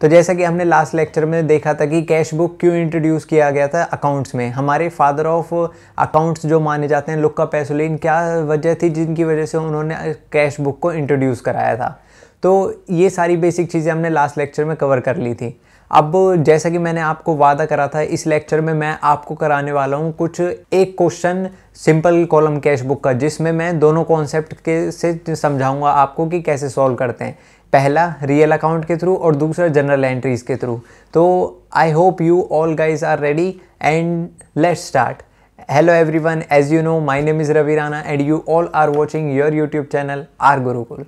तो जैसा कि हमने लास्ट लेक्चर में देखा था कि कैश बुक क्यों इंट्रोड्यूस किया गया था अकाउंट्स में हमारे फादर ऑफ अकाउंट्स जो माने जाते हैं लुक्का पैसोलिन क्या वजह थी जिनकी वजह से उन्होंने कैश बुक को इंट्रोड्यूस कराया था तो ये सारी बेसिक चीज़ें हमने लास्ट लेक्चर में कवर कर ली थी अब जैसा कि मैंने आपको वादा करा था इस लेक्चर में मैं आपको कराने वाला हूँ कुछ एक question simple column cash book का जिसमें मैं दोनों कॉन्सेप्ट के से समझाऊंगा आपको कि कैसे सॉल्व करते हैं पहला रियल अकाउंट के थ्रू और दूसरा जनरल एंट्रीज के थ्रू तो I hope you all guys are ready and let start hello everyone as you know my name is Ravi Rana and you all are watching your YouTube channel R Gurukul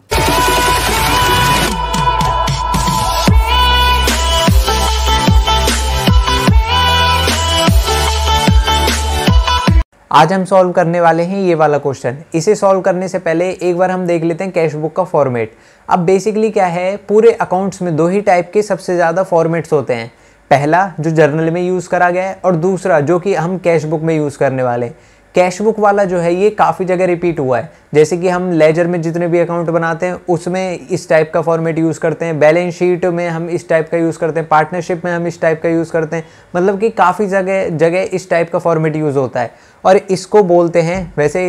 आज हम solve करने वाले हैं ये वाला question इसे solve करने से पहले एक बार हम देख लेते हैं कैश बुक का फॉर्मेट अब बेसिकली क्या है पूरे अकाउंट्स में दो ही टाइप के सबसे ज़्यादा फॉर्मेट्स होते हैं पहला जो जर्नल में यूज़ करा गया है और दूसरा जो कि हम कैश बुक में यूज़ करने वाले हैं कैश बुक वाला जो है ये काफ़ी जगह रिपीट हुआ है जैसे कि हम लेजर में जितने भी अकाउंट बनाते हैं उसमें इस टाइप का फॉर्मेट यूज़ करते हैं बैलेंस शीट में हम इस टाइप का यूज़ करते हैं पार्टनरशिप में हम इस टाइप का यूज़ करते हैं मतलब कि काफ़ी जगह जगह इस टाइप का फॉर्मेट यूज़ होता है और इसको बोलते हैं वैसे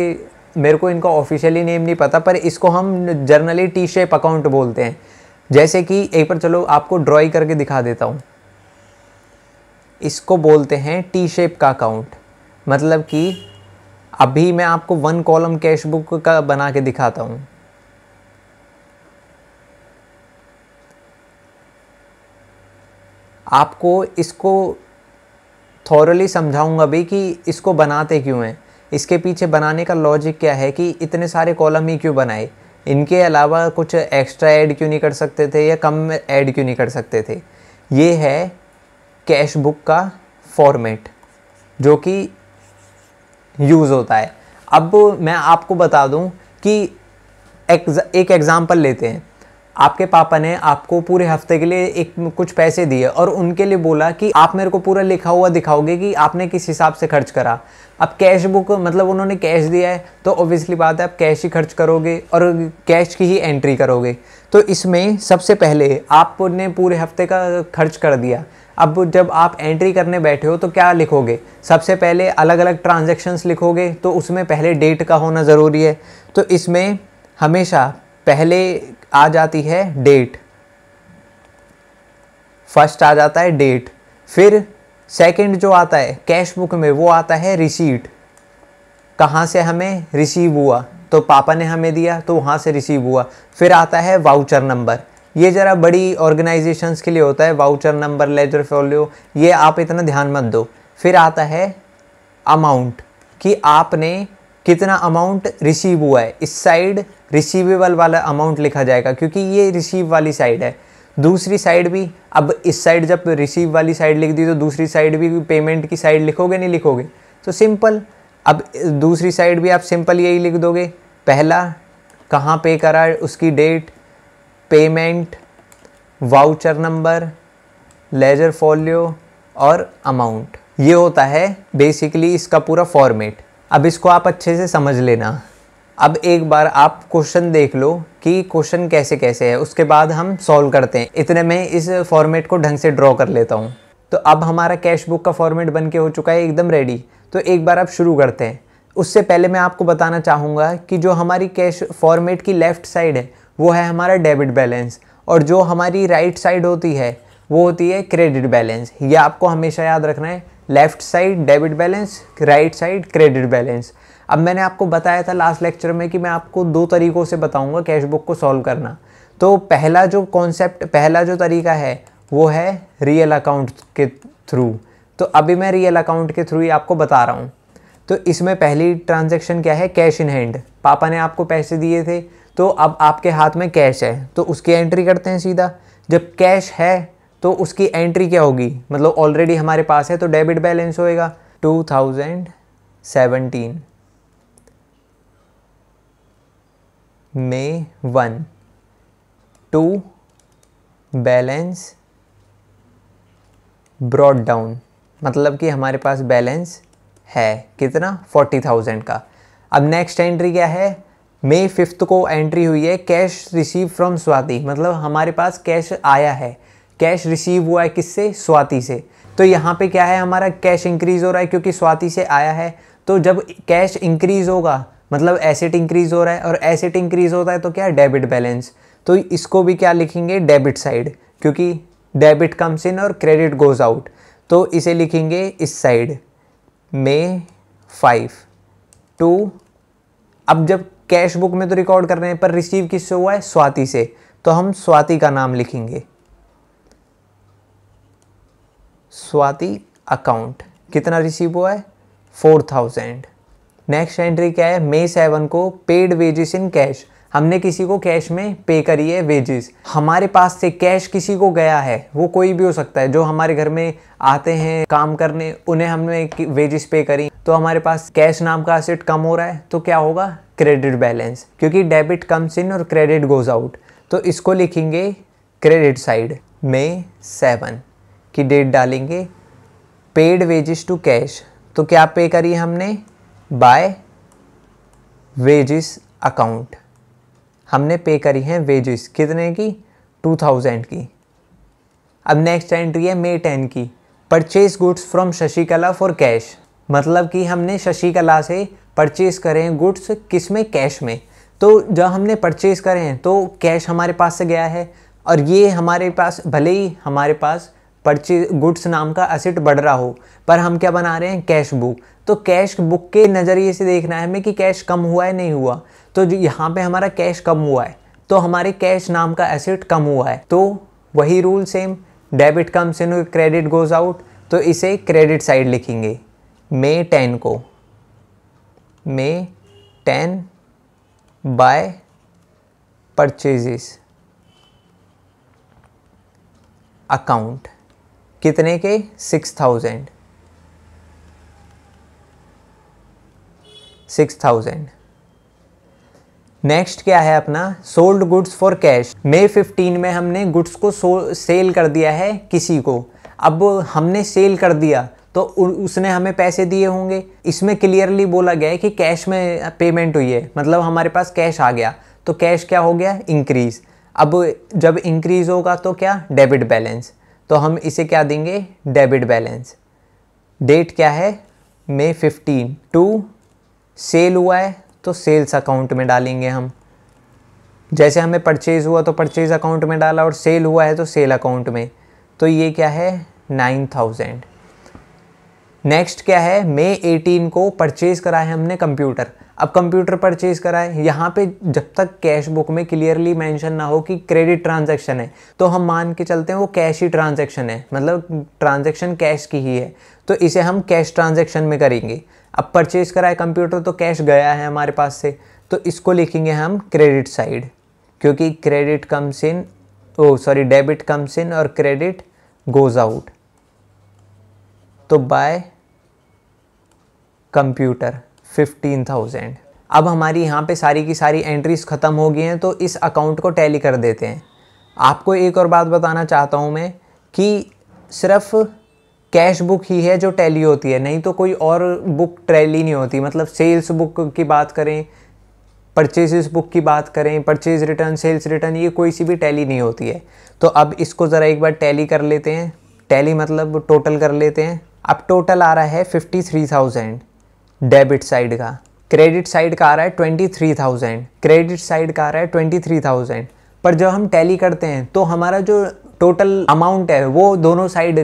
मेरे को इनका ऑफिशियली नेम नहीं पता पर इसको हम जर्नली टी शेप अकाउंट बोलते हैं जैसे कि एक बार चलो आपको ड्राई करके दिखा देता हूँ इसको बोलते हैं टी शेप का अकाउंट मतलब कि अभी मैं आपको वन कॉलम कैश बुक का बना के दिखाता हूँ आपको इसको थॉरली समझाऊंगा भी कि इसको बनाते क्यों हैं इसके पीछे बनाने का लॉजिक क्या है कि इतने सारे कॉलम ही क्यों बनाए इनके अलावा कुछ एक्स्ट्रा ऐड क्यों नहीं कर सकते थे या कम ऐड क्यों नहीं कर सकते थे ये है कैश बुक का फॉर्मेट जो कि यूज़ होता है अब मैं आपको बता दूं कि एक एग्ज़ाम्पल लेते हैं आपके पापा ने आपको पूरे हफ्ते के लिए एक कुछ पैसे दिए और उनके लिए बोला कि आप मेरे को पूरा लिखा हुआ दिखाओगे कि आपने किस हिसाब से खर्च करा अब कैश बुक मतलब उन्होंने कैश दिया है तो ऑब्वियसली बात है आप कैश ही खर्च करोगे और कैश की ही एंट्री करोगे तो इसमें सबसे पहले आपने पूरे हफ्ते का खर्च कर दिया अब जब आप एंट्री करने बैठे हो तो क्या लिखोगे सबसे पहले अलग अलग ट्रांजेक्शन्स लिखोगे तो उसमें पहले डेट का होना ज़रूरी है तो इसमें हमेशा पहले आ जाती है डेट फर्स्ट आ जाता है डेट फिर सेकंड जो आता है कैश बुक में वो आता है रिसीट कहाँ से हमें रिसीव हुआ तो पापा ने हमें दिया तो वहाँ से रिसीव हुआ फिर आता है वाउचर नंबर ये ज़रा बड़ी ऑर्गेनाइजेशंस के लिए होता है वाउचर नंबर लेजर फोलियो ये आप इतना ध्यान मत दो फिर आता है अमाउंट कि आपने कितना अमाउंट रिसीव हुआ है इस साइड रिसीवेबल वाला अमाउंट लिखा जाएगा क्योंकि ये रिसीव वाली साइड है दूसरी साइड भी अब इस साइड जब रिसीव वाली साइड लिख दी तो दूसरी साइड भी पेमेंट की साइड लिखोगे नहीं लिखोगे तो सिंपल अब दूसरी साइड भी आप सिंपल यही लिख दोगे पहला कहाँ पे करा उसकी date payment voucher number ledger folio और अमाउंट ये होता है बेसिकली इसका पूरा फॉर्मेट अब इसको आप अच्छे से समझ लेना अब एक बार आप क्वेश्चन देख लो कि क्वेश्चन कैसे कैसे है उसके बाद हम सॉल्व करते हैं इतने में इस फॉर्मेट को ढंग से ड्रॉ कर लेता हूँ तो अब हमारा कैश बुक का फॉर्मेट बन के हो चुका है एकदम रेडी तो एक बार आप शुरू करते हैं उससे पहले मैं आपको बताना चाहूँगा कि जो हमारी कैश फॉर्मेट की लेफ़्ट साइड है वो है हमारा डेबिट बैलेंस और जो हमारी राइट साइड होती है वो होती है क्रेडिट बैलेंस ये आपको हमेशा याद रखना है left side debit balance right side credit balance अब मैंने आपको बताया था लास्ट लेक्चर में कि मैं आपको दो तरीक़ों से बताऊंगा कैश बुक को सॉल्व करना तो पहला जो कॉन्सेप्ट पहला जो तरीका है वो है रियल अकाउंट के थ्रू तो अभी मैं रियल अकाउंट के थ्रू ही आपको बता रहा हूँ तो इसमें पहली ट्रांजेक्शन क्या है कैश इन हैंड पापा ने आपको पैसे दिए थे तो अब आपके हाथ में कैश है तो उसकी एंट्री करते हैं सीधा जब कैश है तो उसकी एंट्री क्या होगी मतलब ऑलरेडी हमारे पास है तो डेबिट बैलेंस होएगा two thousand seventeen May one two balance brought down मतलब कि हमारे पास बैलेंस है कितना फोर्टी थाउजेंड का अब नेक्स्ट एंट्री क्या है मई फिफ्थ को एंट्री हुई है कैश रिसीव फ्रॉम स्वाति मतलब हमारे पास कैश आया है कैश रिसीव हुआ है किससे स्वाति से तो यहाँ पे क्या है हमारा कैश इंक्रीज़ हो रहा है क्योंकि स्वाति से आया है तो जब कैश इंक्रीज़ होगा मतलब एसेट इंक्रीज़ हो रहा है और एसेट इंक्रीज़ होता है तो क्या डेबिट बैलेंस तो इसको भी क्या लिखेंगे डेबिट साइड क्योंकि डेबिट कम्स इन और क्रेडिट गोज़ आउट तो इसे लिखेंगे इस साइड मे फाइव टू अब जब कैश बुक में तो रिकॉर्ड कर रहे हैं पर रिसीव किससे हुआ है स्वाति से तो हम स्वाति का नाम लिखेंगे स्वाति अकाउंट कितना रिसीव हुआ है फोर थाउजेंड नेक्स्ट एंट्री क्या है मे सेवन को पेड वेजेस इन कैश हमने किसी को कैश में पे करी है वेजेस हमारे पास से कैश किसी को गया है वो कोई भी हो सकता है जो हमारे घर में आते हैं काम करने उन्हें हमने वेजेस पे करी तो हमारे पास कैश नाम का एसेट कम हो रहा है तो क्या होगा क्रेडिट बैलेंस क्योंकि डेबिट कम्स इन और क्रेडिट गोज आउट तो इसको लिखेंगे क्रेडिट साइड में सेवन की डेट डालेंगे पेड वेजेस टू कैश तो क्या पे करी हमने बाय वेजेस अकाउंट हमने पे करी हैं वेजेस कितने की टू थाउजेंड की अब नेक्स्ट एंट्री है मे टेन की purchase goods from Shashikala for cash मतलब कि हमने शशिकला से परचेज़ करें गुड्स किस में कैश में तो जब हमने परचेज़ करें तो कैश हमारे पास से गया है और ये हमारे पास भले ही हमारे पास परचे गुड्स नाम का असेट बढ़ रहा हो पर हम क्या बना रहे हैं कैश बुक तो कैश बुक के नज़रिए से देखना है हमें कि कैश कम हुआ है नहीं हुआ तो यहाँ पे हमारा कैश कम हुआ है तो हमारे कैश नाम का एसेट कम हुआ है तो वही रूल सेम डेबिट कम से क्रेडिट गोज़ आउट तो इसे क्रेडिट साइड लिखेंगे मे टेन को May ten by purchases account कितने के six thousand six thousand next क्या है अपना sold goods for cash May fifteen में हमने गुड्स को सेल कर दिया है किसी को अब हमने सेल कर दिया तो उसने हमें पैसे दिए होंगे इसमें क्लियरली बोला गया है कि कैश में पेमेंट हुई है मतलब हमारे पास कैश आ गया तो कैश क्या हो गया इंक्रीज़ अब जब इंक्रीज़ होगा तो क्या डेबिट बैलेंस तो हम इसे क्या देंगे डेबिट बैलेंस डेट क्या है मे फिफ्टीन टू सेल हुआ है तो सेल्स अकाउंट में डालेंगे हम जैसे हमें परचेज़ हुआ तो परचेज़ अकाउंट में डाला और सेल हुआ है तो सेल अकाउंट में तो ये क्या है नाइन थाउजेंड नेक्स्ट क्या है मई 18 को परचेज़ करा है हमने कंप्यूटर अब कंप्यूटर परचेज़ करा है यहाँ पे जब तक कैश बुक में क्लियरली मेंशन ना हो कि क्रेडिट ट्रांजैक्शन है तो हम मान के चलते हैं वो कैश ही ट्रांजैक्शन है मतलब ट्रांजैक्शन कैश की ही है तो इसे हम कैश ट्रांजैक्शन में करेंगे अब परचेज़ करा है कंप्यूटर तो कैश गया है हमारे पास से तो इसको लिखेंगे हम क्रेडिट साइड क्योंकि credit comes in oh sorry debit comes in और क्रेडिट गोज़ आउट तो बाय कंप्यूटर फिफ्टीन थाउजेंड अब हमारी यहाँ पे सारी की सारी एंट्रीज ख़त्म हो गई हैं तो इस अकाउंट को टैली कर देते हैं आपको एक और बात बताना चाहता हूँ मैं कि सिर्फ कैश बुक ही है जो टैली होती है नहीं तो कोई और बुक टैली नहीं होती मतलब सेल्स बुक की बात करें परचेज़ बुक की बात करें परचेज रिटर्न सेल्स रिटर्न ये कोई सी भी टैली नहीं होती है तो अब इसको ज़रा एक बार टैली कर लेते हैं टैली मतलब टोटल कर लेते हैं अब टोटल आ रहा है fifty three thousand debit side का क्रेडिट साइड का आ रहा है twenty three thousand credit side का आ रहा है ट्वेंटी थ्री थाउजेंड पर जब हम टैली करते हैं तो हमारा जो टोटल अमाउंट है वो दोनों साइड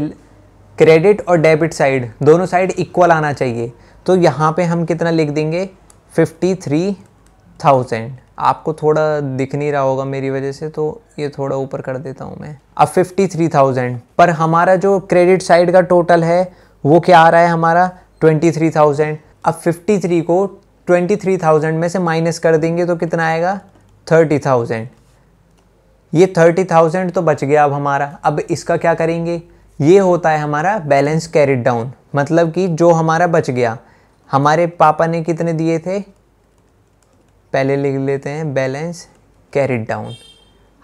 क्रेडिट और डेबिट साइड दोनों साइड इक्वल आना चाहिए तो यहाँ पे हम कितना लिख देंगे फिफ्टी थ्री थाउजेंड आपको थोड़ा दिख नहीं रहा होगा मेरी वजह से तो ये थोड़ा ऊपर कर देता हूँ मैं अब फिफ्टी थ्री थाउजेंड पर हमारा जो क्रेडिट साइड का टोटल है वो क्या आ रहा है हमारा ट्वेंटी थ्री थाउजेंड अब फिफ्टी थ्री को ट्वेंटी थ्री थाउजेंड में से माइनस कर देंगे तो कितना आएगा थर्टी थाउजेंड ये थर्टी थाउजेंड तो बच गया अब हमारा अब इसका क्या करेंगे ये होता है हमारा बैलेंस कैरिड डाउन मतलब कि जो हमारा बच गया हमारे पापा ने कितने दिए थे पहले लिख लेते हैं बैलेंस कैरिड डाउन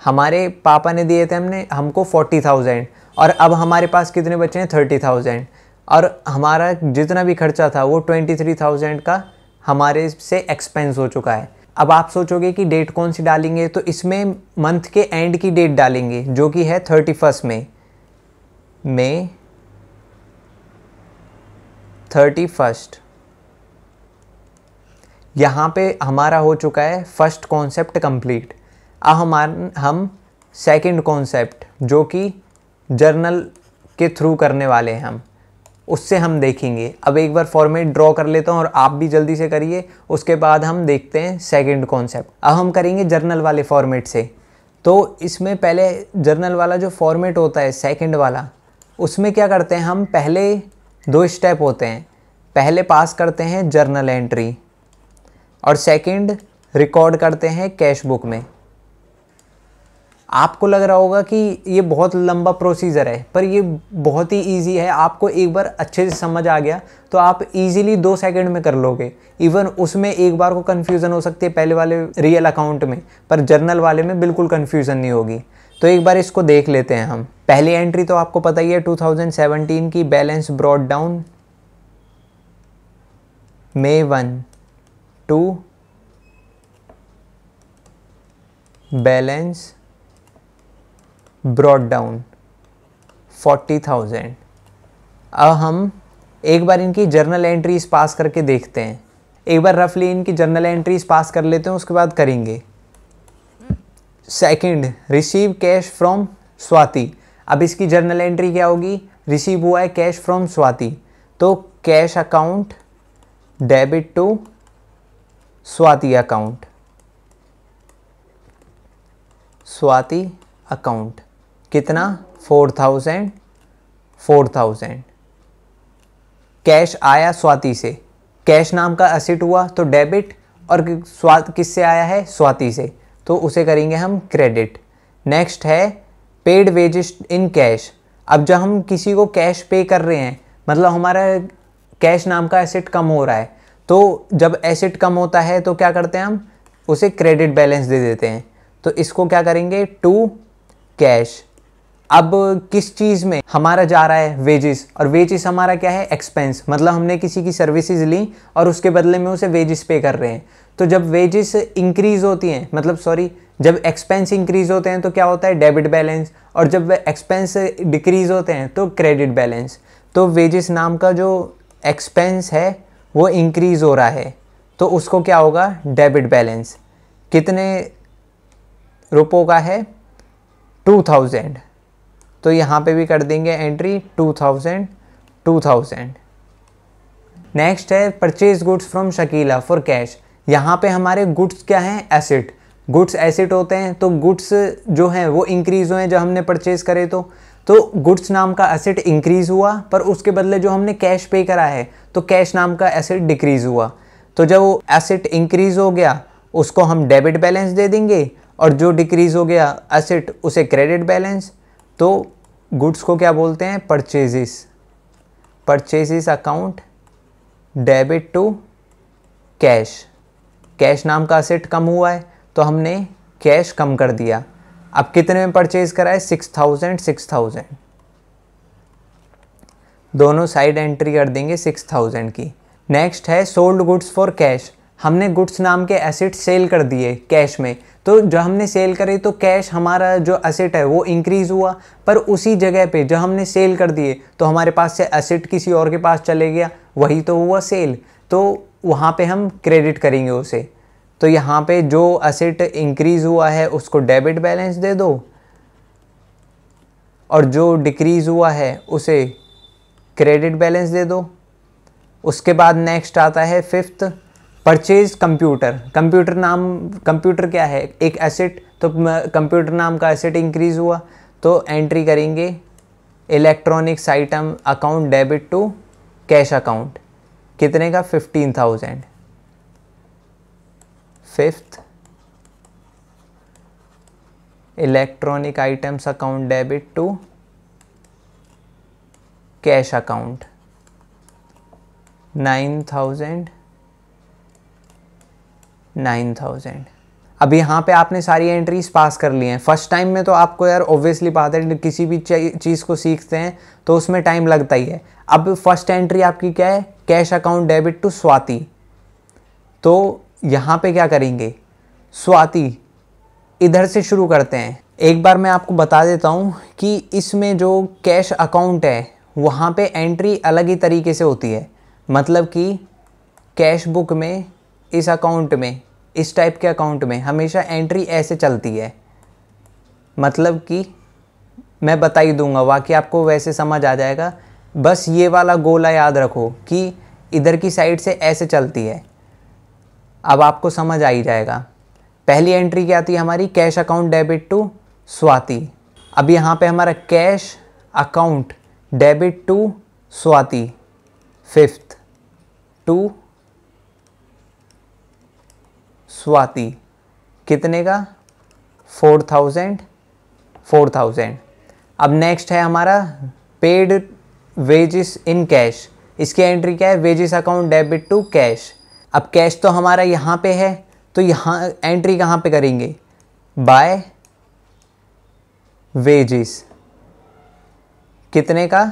हमारे पापा ने दिए थे हमने हमको फोर्टी थाउजेंड और अब हमारे पास कितने बचे हैं थर्टी थाउजेंड और हमारा जितना भी खर्चा था वो ट्वेंटी थ्री थाउजेंड का हमारे से एक्सपेंस हो चुका है अब आप सोचोगे कि डेट कौन सी डालेंगे तो इसमें मंथ के एंड की डेट डालेंगे जो कि है थर्टी फर्स्ट में मे थर्टी फर्स्ट यहाँ पे हमारा हो चुका है फर्स्ट कॉन्सेप्ट कंप्लीट अब हमार हम सेकंड कॉन्सेप्ट जो कि जर्नल के थ्रू करने वाले हैं हम उससे हम देखेंगे अब एक बार फॉर्मेट ड्रॉ कर लेता हूँ और आप भी जल्दी से करिए उसके बाद हम देखते हैं सेकंड कॉन्सेप्ट अब हम करेंगे जर्नल वाले फॉर्मेट से तो इसमें पहले जर्नल वाला जो फॉर्मेट होता है सेकंड वाला उसमें क्या करते हैं हम पहले दो स्टेप होते हैं पहले पास करते हैं जर्नल एंट्री और सेकेंड रिकॉर्ड करते हैं कैश बुक में आपको लग रहा होगा कि ये बहुत लंबा प्रोसीजर है पर ये बहुत ही इजी है आपको एक बार अच्छे से समझ आ गया तो आप इजीली दो सेकंड में कर लोगे इवन उसमें एक बार को कन्फ्यूज़न हो सकती है पहले वाले रियल अकाउंट में पर जर्नल वाले में बिल्कुल कन्फ्यूज़न नहीं होगी तो एक बार इसको देख लेते हैं हम पहली एंट्री तो आपको पता ही है 2017 की balance brought down May one two balance brought down forty thousand अब हम एक बार इनकी जर्नल एंट्रीज पास करके देखते हैं एक बार रफली इनकी जर्नल एंट्रीज पास कर लेते हैं उसके बाद करेंगे second receive cash from Swati अब इसकी जर्नल एंट्री क्या होगी रिसीव हुआ है कैश फ्रॉम स्वाति तो cash account debit to Swati account Swati account कितना four thousand four thousand cash आया स्वाति से कैश नाम का असिट हुआ तो डेबिट और स्वाद किससे आया है स्वाति से तो उसे करेंगे हम क्रेडिट नेक्स्ट है पेड वेजेस इन कैश अब जब हम किसी को कैश पे कर रहे हैं मतलब हमारा कैश नाम का एसेट कम हो रहा है तो जब एसेट कम होता है तो क्या करते हैं हम उसे क्रेडिट बैलेंस दे देते हैं तो इसको क्या करेंगे टू कैश अब किस चीज़ में हमारा जा रहा है वेजेस और वेजेस हमारा क्या है एक्सपेंस मतलब हमने किसी की सर्विसेज ली और उसके बदले में उसे वेजेस पे कर रहे हैं तो जब वेजेस इंक्रीज़ होती हैं मतलब सॉरी जब एक्सपेंस इंक्रीज होते हैं तो क्या होता है डेबिट बैलेंस और जब एक्सपेंस डिक्रीज होते हैं तो क्रेडिट बैलेंस तो वेजेस नाम का जो एक्सपेंस है वो इंक्रीज़ हो रहा है तो उसको क्या होगा डेबिट बैलेंस कितने रुपयों का है टू थाउजेंड तो यहाँ पे भी कर देंगे entry two thousand two thousand next है purchase goods from Shakeela for cash यहाँ पे हमारे गुड्स क्या हैं एसिड गुड्स एसिड होते हैं तो गुड्स जो हैं वो इंक्रीज़ हुए हैं जब हमने परचेज़ करे तो तो गुड्स नाम का एसेट इंक्रीज़ हुआ पर उसके बदले जो हमने कैश पे करा है तो कैश नाम का एसेट डिक्रीज़ हुआ तो जब वो एसेट इंक्रीज़ हो गया उसको हम डेबिट बैलेंस दे देंगे और जो डिक्रीज़ हो गया एसेट उसे क्रेडिट बैलेंस तो गुड्स को क्या बोलते हैं purchases purchases account debit to cash cash नाम का असेट कम हुआ है तो हमने कैश कम कर दिया अब कितने में परचेज करा है सिक्स थाउजेंड सिक्स थाउजेंड दोनों साइड एंट्री कर देंगे सिक्स थाउजेंड की नेक्स्ट है सोल्ड गुड्स फॉर कैश हमने गुड्स नाम के एसेट सेल कर दिए कैश में तो जो हमने सेल करे तो कैश हमारा जो एसेट है वो इंक्रीज़ हुआ पर उसी जगह पे जो हमने सेल कर दिए तो हमारे पास से एसेट किसी और के पास चले गया वही तो हुआ सेल तो वहाँ पे हम क्रेडिट करेंगे उसे तो यहाँ पे जो एसेट इंक्रीज़ हुआ है उसको डेबिट बैलेंस दे दो और जो डिक्रीज़ हुआ है उसे क्रेडिट बैलेंस दे दो उसके बाद नेक्स्ट आता है फिफ्थ परचेज कंप्यूटर कंप्यूटर नाम कंप्यूटर क्या है एक एसेट तो कंप्यूटर नाम का एसेट इंक्रीज हुआ तो एंट्री करेंगे electronics item account debit to cash account कितने का fifteen thousand fifth electronic items account debit to cash account nine thousand nine thousand अब यहाँ पे आपने सारी एंट्रीज पास कर ली हैं फर्स्ट टाइम में तो आपको यार ऑब्वियसली बात है किसी भी चीज़ को सीखते हैं तो उसमें टाइम लगता ही है अब फर्स्ट एंट्री आपकी क्या है cash account debit to Swati तो यहाँ पे क्या करेंगे स्वाति इधर से शुरू करते हैं एक बार मैं आपको बता देता हूँ कि इसमें जो कैश अकाउंट है वहाँ पे एंट्री अलग ही तरीके से होती है मतलब कि कैश बुक में इस अकाउंट में इस टाइप के अकाउंट में हमेशा एंट्री ऐसे चलती है मतलब कि मैं बता ही दूंगा बाकी आपको वैसे समझ आ जाएगा बस ये वाला गोला याद रखो कि इधर की साइड से ऐसे चलती है अब आपको समझ आ ही जाएगा पहली एंट्री क्या आती है हमारी cash account debit to Swati अब यहाँ पे हमारा cash account debit to Swati fifth to Swati कितने का फोर थाउजेंड फोर थाउजेंड अब नेक्स्ट है हमारा पेड वेजिस इन कैश इसकी एंट्री क्या है wages account debit to cash अब कैश तो हमारा यहाँ पे है तो यहाँ एंट्री कहाँ पे करेंगे बाय वेजिस कितने का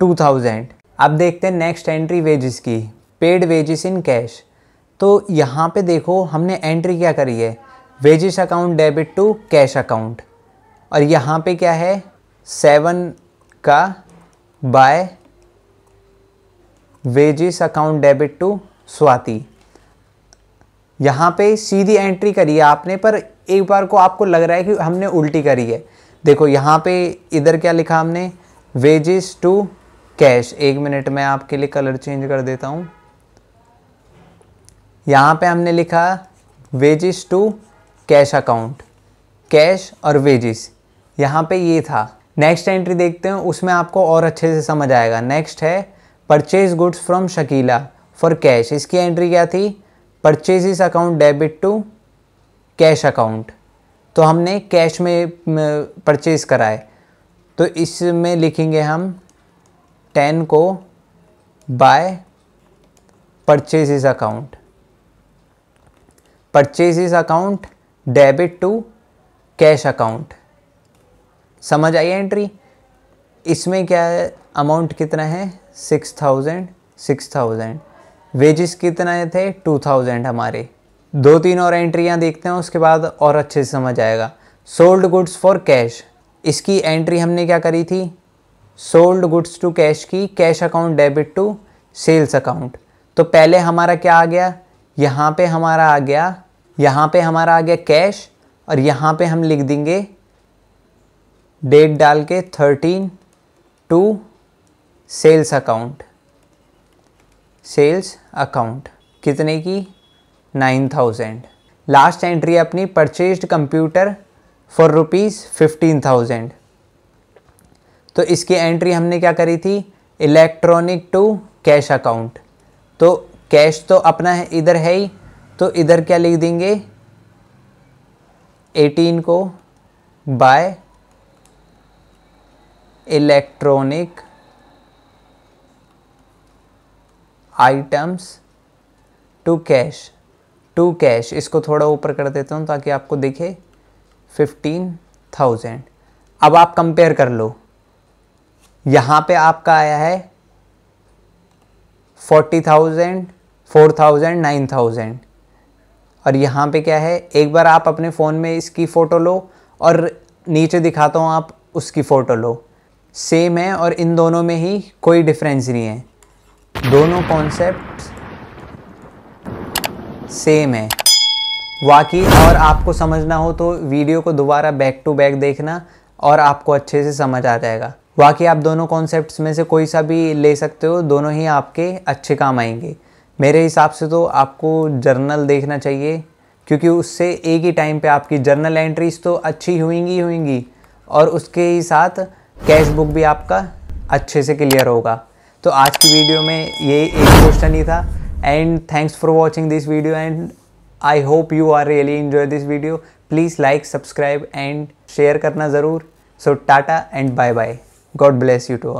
टू थाउजेंड अब देखते हैं नेक्स्ट एंट्री वेजिस की पेड वेजिस इन कैश तो यहाँ पे देखो हमने एंट्री क्या करी है wages account debit to cash account और यहाँ पे क्या है सेवन का by wages account debit to Swati यहाँ पे सीधी एंट्री करी है आपने पर एक बार को आपको लग रहा है कि हमने उल्टी करी है देखो यहाँ पे इधर क्या लिखा हमने वेजिस टू कैश एक मिनट मैं आपके लिए कलर चेंज कर देता हूँ यहाँ पे हमने लिखा wages to cash account cash और वेजिस यहाँ पे ये था नेक्स्ट एंट्री देखते हैं उसमें आपको और अच्छे से समझ आएगा नेक्स्ट है purchase goods from Shakeela for cash इसकी एंट्री क्या थी purchase account debit to cash account तो हमने कैश में परचेज कराए तो इसमें लिखेंगे हम टेन को by purchase account purchases account debit to cash account समझ आई एंट्री इसमें क्या अमाउंट कितना है six thousand six thousand wages कितना थे टू थाउजेंड हमारे दो तीन और एंट्रियाँ देखते हैं उसके बाद और अच्छे से समझ आएगा सोल्ड गुड्स फॉर कैश इसकी एंट्री हमने क्या करी थी सोल्ड गुड्स टू कैश की cash account debit to sales account तो पहले हमारा क्या आ गया यहाँ पे हमारा आ गया यहाँ पे हमारा आ गया कैश और यहाँ पे हम लिख देंगे डेट डाल के thirteen to sales account sales account कितने की नाइन थाउजेंड लास्ट एंट्री अपनी purchase computer for rupees fifteen thousand तो इसकी एंट्री हमने क्या करी थी इलेक्ट्रॉनिक टू कैश अकाउंट तो कैश तो अपना इधर है ही तो इधर क्या लिख देंगे 18 को by electronic items to cash to cash इसको थोड़ा ऊपर कर देता हूँ ताकि आपको दिखे फिफ्टीन थाउजेंड अब आप कंपेयर कर लो यहाँ पे आपका आया है forty thousand four thousand nine thousand और यहाँ पे क्या है एक बार आप अपने फ़ोन में इसकी फ़ोटो लो और नीचे दिखाता हूँ आप उसकी फ़ोटो लो सेम है और इन दोनों में ही कोई डिफरेंस नहीं है दोनों कॉन्सेप्ट सेम है वाकई और आपको समझना हो तो वीडियो को दोबारा बैक टू बैक देखना और आपको अच्छे से समझ आ जाएगा वाकई आप दोनों कॉन्सेप्ट्स में से कोई सा भी ले सकते हो दोनों ही आपके अच्छे काम आएंगे मेरे हिसाब से तो आपको जर्नल देखना चाहिए क्योंकि उससे एक ही टाइम पे आपकी जर्नल एंट्रीज तो अच्छी हुएंगी हुएंगी और उसके ही साथ कैश बुक भी आपका अच्छे से क्लियर होगा तो आज की वीडियो में ये एक क्वेश्चन ही था and thanks for watching this video and I hope you are really enjoy this video please like subscribe and share करना ज़रूर so tata and bye bye God bless you to